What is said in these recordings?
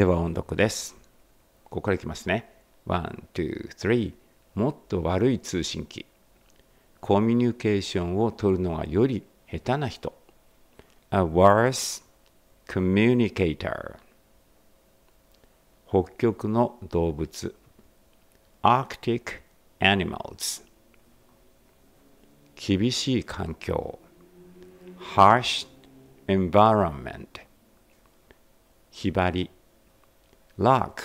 では音読です。ここからいきますね。1、2、3。もっと悪い通信機。コミュニケーションを取るのがより下手な人。A worse communicator. 北極の動物。Arctic animals. 厳しい環境 harsh environment ひばりラーク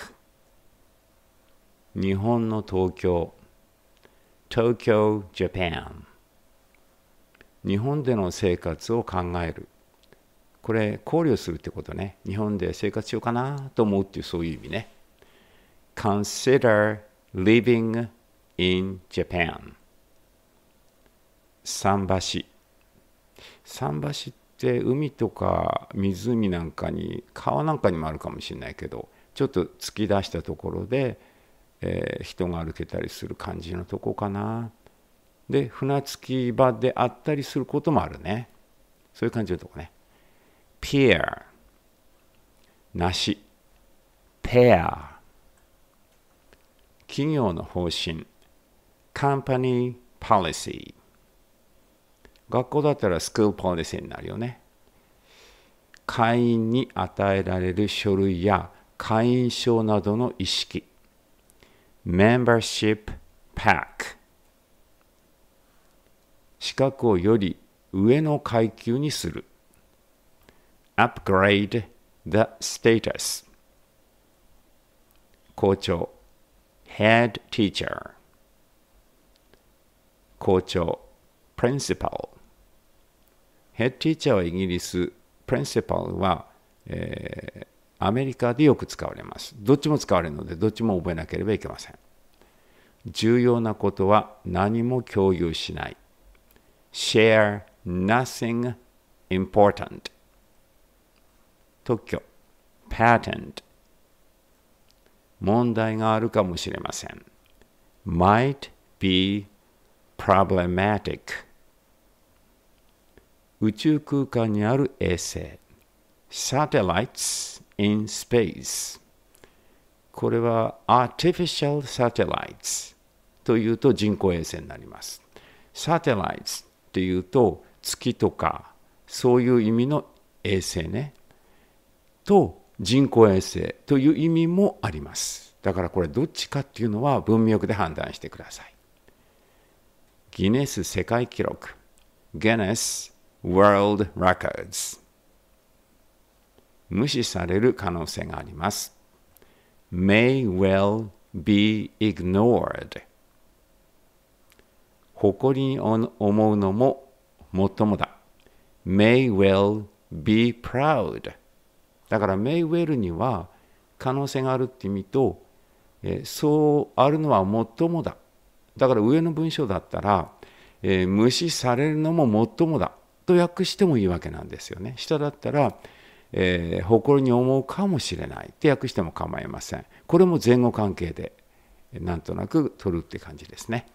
日本の東京東京ジャパン日本での生活を考えるこれ考慮するってことね日本で生活しようかなと思うっていうそういう意味ね Consider living in Japan 桟橋桟橋って海とか湖なんかに川なんかにもあるかもしれないけどちょっと突き出したところで、えー、人が歩けたりする感じのとこかなで船着き場であったりすることもあるねそういう感じのとこねピアしペア企業の方針カンパニーパ i c y 学校だったらスクールポリシーになるよね会員に与えられる書類や会員証などの意識 Membership Pack 資格をより上の階級にする Upgrade the status 校長 Head Teacher 校長 Principal Head teacher はイギリス、p n c i p パルは、えー、アメリカでよく使われます。どっちも使われるので、どっちも覚えなければいけません。重要なことは何も共有しない。share nothing important 特許 patent 問題があるかもしれません might be problematic 宇宙空間にある衛星 satellites in space これは artificial satellites というと人工衛星になります satellites っていうと月とかそういう意味の衛星ねと人工衛星という意味もありますだからこれどっちかっていうのは文脈で判断してくださいギネス世界記録ギネス World Records 無視される可能性があります。may well be ignored 誇りに思うのももっともだ。may well be proud だから may well には可能性があるって意味と、えそうあるのはもっともだ。だから上の文章だったら、え無視されるのももっともだと訳してもいいわけなんですよね。下だったら、えー、誇りに思うかもしれないって訳しても構いませんこれも前後関係でなんとなく取るって感じですね。